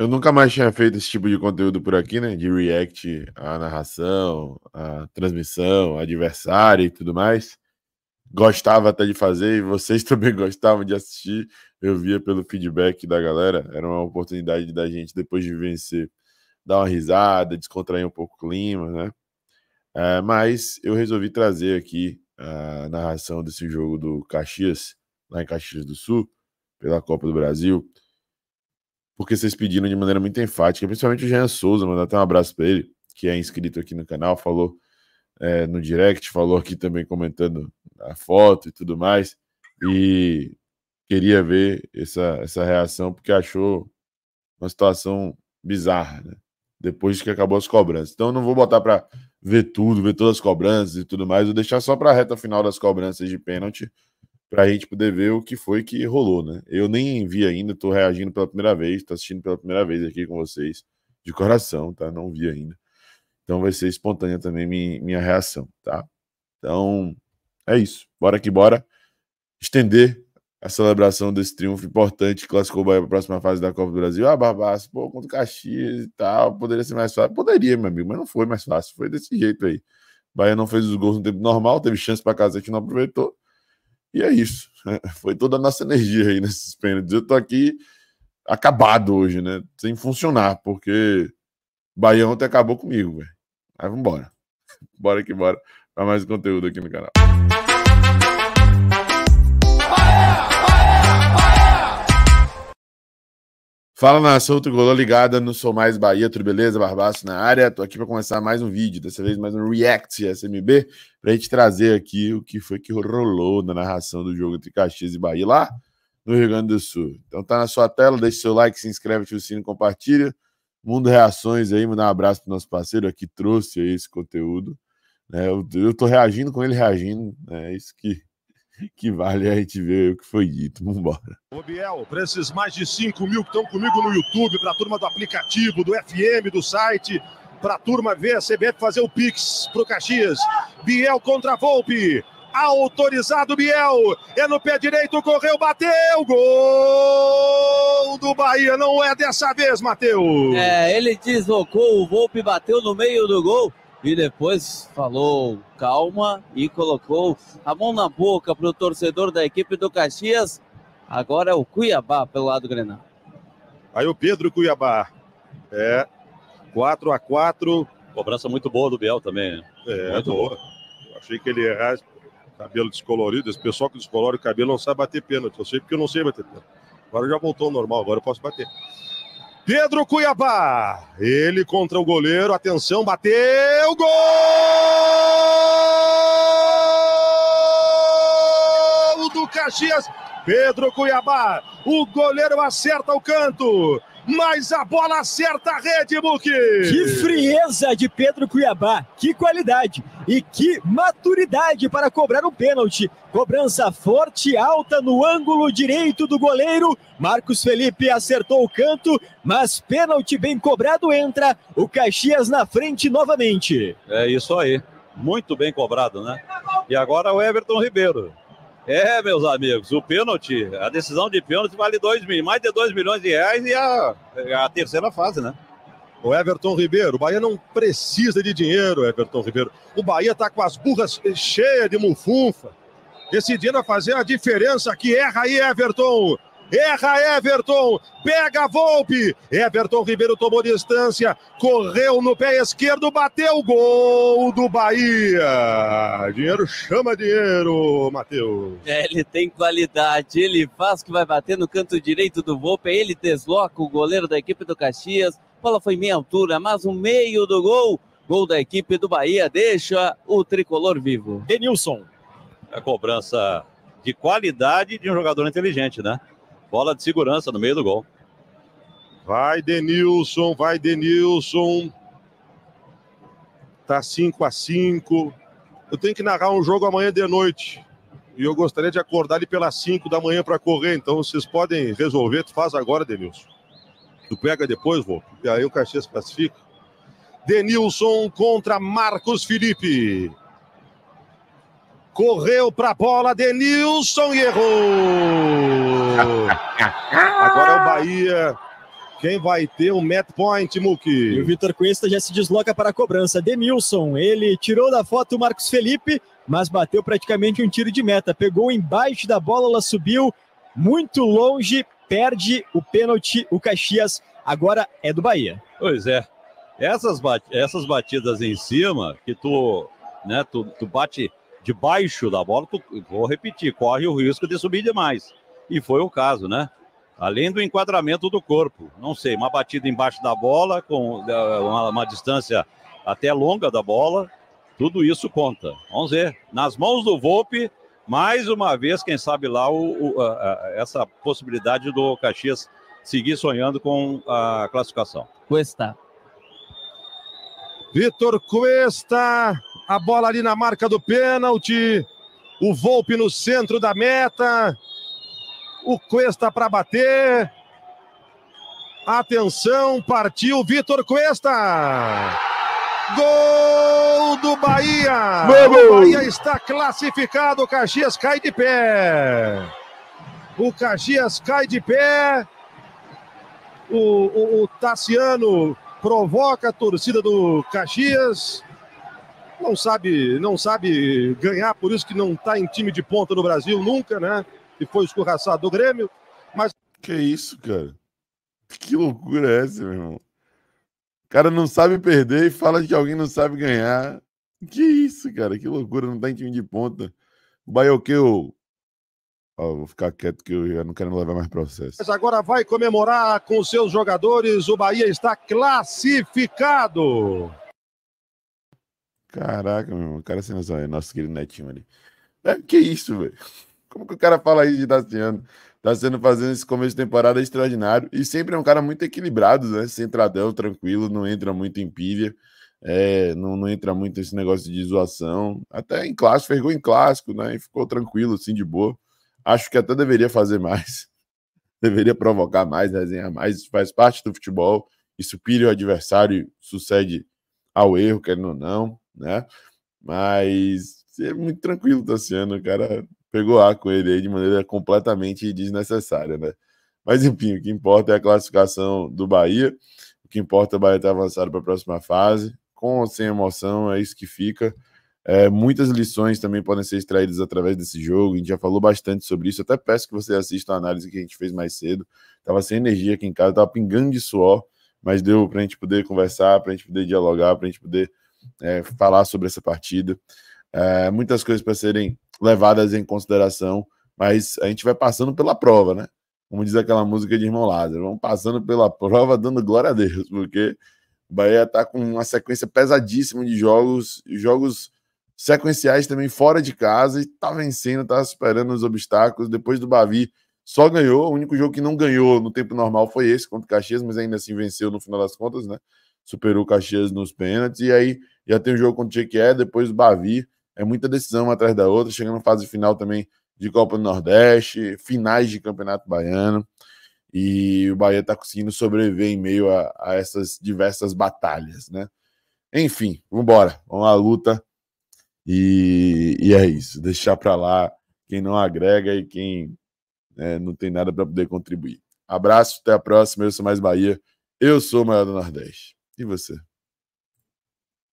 Eu nunca mais tinha feito esse tipo de conteúdo por aqui, né? De react à narração, à transmissão, adversário e tudo mais. Gostava até de fazer e vocês também gostavam de assistir. Eu via pelo feedback da galera. Era uma oportunidade da gente, depois de vencer, dar uma risada, descontrair um pouco o clima, né? É, mas eu resolvi trazer aqui a narração desse jogo do Caxias, lá em Caxias do Sul, pela Copa do Brasil porque vocês pediram de maneira muito enfática, principalmente o Jean Souza, mandar até um abraço para ele, que é inscrito aqui no canal, falou é, no direct, falou aqui também comentando a foto e tudo mais, e queria ver essa, essa reação, porque achou uma situação bizarra, né? Depois que acabou as cobranças. Então, não vou botar para ver tudo, ver todas as cobranças e tudo mais, vou deixar só para a reta final das cobranças de pênalti, para a gente poder ver o que foi que rolou, né? Eu nem vi ainda, estou reagindo pela primeira vez, estou assistindo pela primeira vez aqui com vocês, de coração, tá? Não vi ainda. Então vai ser espontânea também minha, reação, tá? Então é isso. Bora que bora. Estender a celebração desse triunfo importante que classificou o Bahia para a próxima fase da Copa do Brasil. Ah, Barbaço, pô, contra o Caxias e tal, poderia ser mais fácil. Poderia, meu amigo, mas não foi mais fácil. Foi desse jeito aí. Bahia não fez os gols no tempo normal, teve chance para casa que não aproveitou. E é isso. Né? Foi toda a nossa energia aí nesses pênaltis. Eu tô aqui acabado hoje, né? Sem funcionar, porque Bahia ontem acabou comigo, velho. Mas vambora. Bora que bora. Pra mais conteúdo aqui no canal. Fala nação tricolor ligada no Sou Mais Bahia, tudo beleza? Barbaço na área. Tô aqui para começar mais um vídeo, dessa vez mais um React SMB, para a gente trazer aqui o que foi que rolou na narração do jogo entre Caxias e Bahia lá no Rio Grande do Sul. Então tá na sua tela, deixa seu like, se inscreve, ativa o sino, compartilha. Mundo Reações aí, mandar um abraço pro nosso parceiro aqui, trouxe aí esse conteúdo. É, eu, eu tô reagindo com ele reagindo, né? é isso que que vale a gente ver o que foi dito. Vambora. Ô Biel, para esses mais de 5 mil que estão comigo no YouTube, para a turma do aplicativo, do FM, do site, para a turma ver a CBF fazer o Pix pro Caxias. Biel contra Volpe. Autorizado Biel, é no pé direito, correu, bateu, gol do Bahia, não é dessa vez, Matheus. É, ele deslocou, o Volpe bateu no meio do gol e depois falou calma e colocou a mão na boca para o torcedor da equipe do Caxias. Agora é o Cuiabá pelo lado do Grenal. Aí o Pedro Cuiabá. É 4 a 4 Cobrança muito boa do Biel também. Né? É, muito boa. boa. Achei que ele errasse. cabelo descolorido. Esse pessoal que descolora o cabelo não sabe bater pênalti. Eu sei porque eu não sei bater pênalti. Agora já voltou ao normal, agora eu posso bater. Pedro Cuiabá. Ele contra o goleiro. Atenção, bateu. Gol do Caxias. Pedro Cuiabá. O goleiro acerta o canto mas a bola acerta a rede, Muki. Que frieza de Pedro Cuiabá, que qualidade e que maturidade para cobrar um pênalti. Cobrança forte, alta no ângulo direito do goleiro. Marcos Felipe acertou o canto, mas pênalti bem cobrado entra. O Caxias na frente novamente. É isso aí. Muito bem cobrado, né? E agora o Everton Ribeiro. É, meus amigos, o pênalti, a decisão de pênalti vale dois, mais de 2 milhões de reais e a, é a terceira fase, né? O Everton Ribeiro, o Bahia não precisa de dinheiro, Everton Ribeiro. O Bahia tá com as burras cheias de mufunfa, decidindo a fazer a diferença que erra aí, Everton erra Everton, pega Volpe, Everton Ribeiro tomou distância, correu no pé esquerdo, bateu, gol do Bahia. Dinheiro chama dinheiro, Matheus. É, ele tem qualidade, ele faz que vai bater no canto direito do Volpe, ele desloca o goleiro da equipe do Caxias, bola foi meia altura, mas o meio do gol, gol da equipe do Bahia, deixa o tricolor vivo. Denilson. A é cobrança de qualidade de um jogador inteligente, né? Bola de segurança no meio do gol. Vai Denilson, vai Denilson. Tá 5 a 5. Eu tenho que narrar um jogo amanhã de noite. E eu gostaria de acordar ali pelas 5 da manhã para correr. Então vocês podem resolver. Tu faz agora, Denilson. Tu pega depois, vô. E aí o Caxias classifica. Denilson contra Marcos Felipe. Correu para a bola, Denilson e errou. Agora é o Bahia. Quem vai ter o Met Point, Muki? E o Vitor Cuesta já se desloca para a cobrança. Demilson, ele tirou da foto o Marcos Felipe, mas bateu praticamente um tiro de meta. Pegou embaixo da bola, ela subiu muito longe, perde o pênalti. O Caxias agora é do Bahia. Pois é. Essas, bat essas batidas em cima, que tu, né, tu, tu bate debaixo da bola, tu, vou repetir, corre o risco de subir demais. E foi o caso, né? Além do enquadramento do corpo, não sei, uma batida embaixo da bola, com eh, uma, uma distância até longa da bola, tudo isso conta. Vamos ver. Nas mãos do Volpe, mais uma vez, quem sabe lá, o, o, a, essa possibilidade do Caxias seguir sonhando com a classificação. Cuesta. Vitor Cuesta, a bola ali na marca do pênalti. O Volpe no centro da meta. O Cuesta para bater. Atenção, partiu Vitor Cuesta. Gol do Bahia! O Bahia está classificado. O Caxias cai de pé. O Caxias cai de pé. O, o, o Tassiano provoca a torcida do Caxias. Não sabe, não sabe ganhar, por isso que não está em time de ponta no Brasil nunca, né? e foi escorraçado do Grêmio. Mas. Que isso, cara? Que loucura é essa, meu irmão? O cara não sabe perder e fala que alguém não sabe ganhar. Que isso, cara? Que loucura, não tá em time de ponta. O Baioqueu. É oh, vou ficar quieto que eu já não quero levar mais processo. Mas agora vai comemorar com seus jogadores. O Bahia está classificado. Caraca, meu irmão. O cara sendo nosso querido netinho ali. É, que isso, velho. Como que o cara fala aí de tá Daciano? Tá sendo fazendo esse começo de temporada extraordinário. E sempre é um cara muito equilibrado, né? Centradão, tranquilo, não entra muito em pilha. É, não, não, entra muito esse negócio de zoação. Até em clássico, fergou em clássico, né? E ficou tranquilo, assim, de boa. Acho que até deveria fazer mais. Deveria provocar mais, resenhar mais. Isso faz parte do futebol. Isso pire o adversário sucede ao erro, querendo ou não, né? Mas é muito tranquilo, Tassiano. O cara pegou A com ele aí de maneira completamente desnecessária, né? Mas enfim, o que importa é a classificação do Bahia. O que importa é o Bahia ter avançado para a próxima fase. Com ou sem emoção, é isso que fica. É, muitas lições também podem ser extraídas através desse jogo. A gente já falou bastante sobre isso. Até peço que você assista a análise que a gente fez mais cedo. Tava sem energia aqui em casa, tava pingando de suor, mas deu para a gente poder conversar, para a gente poder dialogar, para a gente poder é, falar sobre essa partida. É, muitas coisas para serem levadas em consideração, mas a gente vai passando pela prova, né? Como diz aquela música de Irmão Lázaro, vamos passando pela prova dando glória a Deus, porque o Bahia está com uma sequência pesadíssima de jogos, jogos sequenciais também fora de casa e tá vencendo, tá superando os obstáculos. Depois do Bavi, só ganhou. O único jogo que não ganhou no tempo normal foi esse contra o Caxias, mas ainda assim venceu no final das contas, né? Superou o Caxias nos pênaltis. E aí já tem o jogo contra o Chequié, depois o Bavi. É muita decisão uma atrás da outra, chegando na fase final também de Copa do Nordeste, finais de Campeonato Baiano. E o Bahia está conseguindo sobreviver em meio a, a, essas diversas batalhas, né? Enfim, vamos embora, vamos à luta. E, e é isso, deixar para lá quem não agrega e quem né, não tem nada para poder contribuir. Abraço, até a próxima. Eu sou mais Bahia, eu sou o maior do Nordeste. E você?